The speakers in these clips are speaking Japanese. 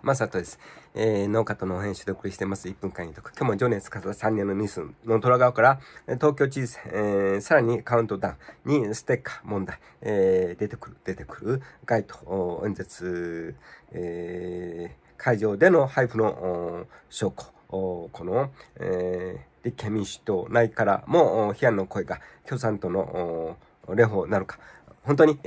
マサトです。えー、農家との編集でお送りしてます。1分間にとか。今日も情熱かさ3年のニュースの虎川から、東京知事、えー、さらにカウントダウンにステッカー問題、えー、出てくる、出てくる、街頭演説、えー、会場での配布の証拠、この、えー、立憲民主党内からも批判の声が共産党の、礼法なるか、本当に、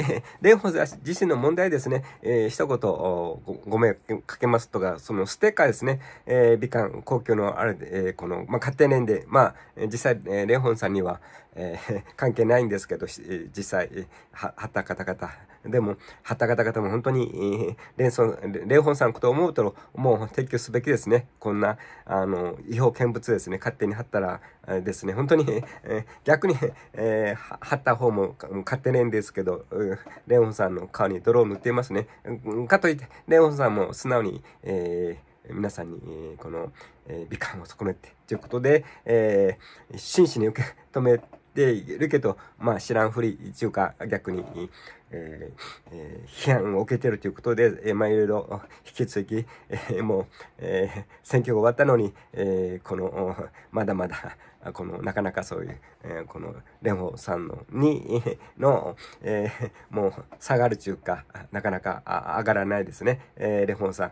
蓮舫さん自身の問題ですね、えー、一言ごご迷惑かけますとか、そのステッカーですね、えー、美観、皇居のあれで、えー、この、まあ、勝手年で、まあ、実際、えー、蓮舫さんには、えー、関係ないんですけど、実際、は、はった方々、でも、た方々も本当に、レンン、さんこと思うと、もう撤去すべきですね。こんな、あの、違法見物ですね、勝手に貼ったら、ですね、本当に、えー、逆に、えー、貼った方も勝手ねえんですけど、レインさんの顔に泥を塗っていますね。かといって、レインさんも素直に、えー皆さんに、この、美観を損ねて、ということで、えー、真摯に受け止めているけど、まあ知らんふり、中か、逆に、えーえー、批判を受けてるということで、えー、まあ、いろいろ引き続き、えー、もう、えー、選挙が終わったのに、えー、この、まだまだ、この、なかなかそういう、えー、この、蓮舫さんの、に、の、えー、もう、下がるというか、なかなか上がらないですね。えー、蓮舫さん、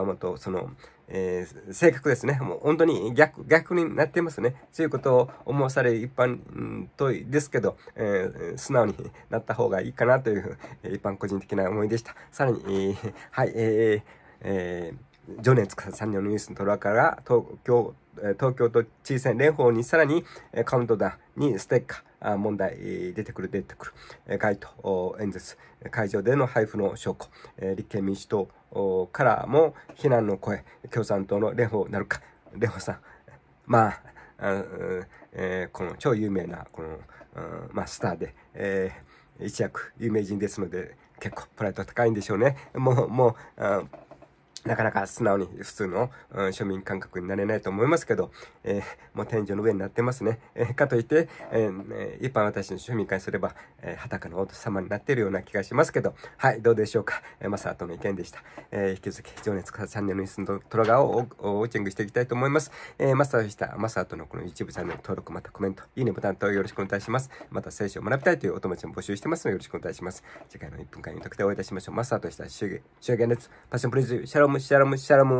あもっと、その、えー、性格ですね。もう本当に逆、逆になってますね。そういうことを思わされ一般といですけど、えー、素直になった方がいいかなといういう一般個人的な思いでした。さらに、えー、はい、えー、えー常年司さんのニュースの虎から東京、東京都知事選連邦にさらにカウントダウンにステッカー問題出てくる出てくる街頭演説会場での配布の証拠立憲民主党からも非難の声共産党の蓮舫なるか蓮舫さんまあ、えー、この超有名なこの、うん、まあ、スターで、えー一躍有名人ですので、結構プライド高いんでしょうね。もう、もう、なかなか素直に普通の、うん、庶民感覚になれないと思いますけど、えー、もう天井の上になってますね。えー、かといって、えー、一般私の庶民からすれば、えー、裸の王様になっているような気がしますけど、はい、どうでしょうか。えー、まさとの意見でした。えー、引き続き、情熱チャンネルに進んだトラガーをウォッチングしていきたいと思います。えー、まさあした、まさとのこの YouTube チャンネル登録、またコメント、いいねボタンとよろしくお願いします。また聖書を学びたいというお友達も募集してますのでよろしくお願いします。次回の1分間に特定をいたしましょう。まさーとした、修言熱、パッションプレイズ、シャロー mu Shyira mu